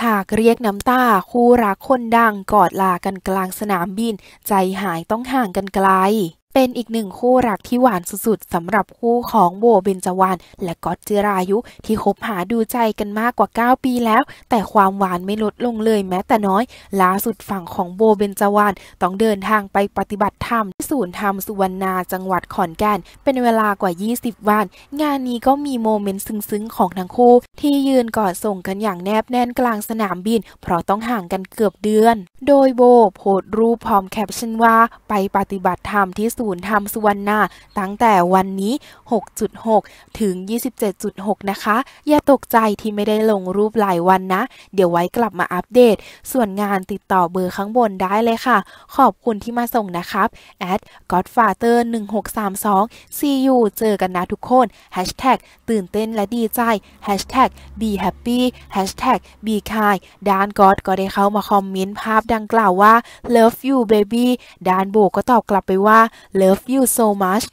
ฉากเรียกน้ำตาคู่รักคนดังกอดลากันกลางสนามบิน ใจหายต้องห่างกันไกลเป็นอีกหนึ่งคู่รักที่หวานสุดๆสำหรับคู่ของโบเบนจวานและก็ตจิรายุที่คบหาดูใจกันมากกว่า 9 ปีแล้ว แต่ความหวานไม่ลดลงเลยแม้แต่น้อยล่าสุดฝั่งของโบเบนจวานต้องเดินทางไปปฏิบัติธรรมที่ศูนย์ธรรมสุวรรณาจังหวัดขอนแก่นเป็นเวลากว่า 20 วัน งานนี้ก็มีโมเมนต์ซึ้งๆของทั้งคู่ ที่ยืนกอดส่งกันอย่างแนบแน่นกลางสนามบินเพราะต้องห่างกันเกือบเดือน โดยโบโพสต์รูปพร้อมแคปชั่นว่าไปปฏิบัติธรรมที่ศูนย์ธรรมสุวรรณาตั้งแต่วันนี้ 6.6 ถึง 27.6 นะคะ อย่าตกใจที่ไม่ได้ลงรูปหลายวันนะ เดี๋ยวไว้กลับมาอัปเดต ส่วนงานติดต่อเบอร์ข้างบนได้เลยค่ะ ขอบคุณที่มาส่งนะครับ at godfather 1632 see you เจอกันนะทุกคน hashtag ตื่นเต้นและดีใจ hashtag be happy hashtag be kind ด้านก๊ก็ได้เข้ามาคอมเมนต์ภาพดังกล่าวว่า love you baby ด้านโบก็ตอบกลับไปว่า love you so much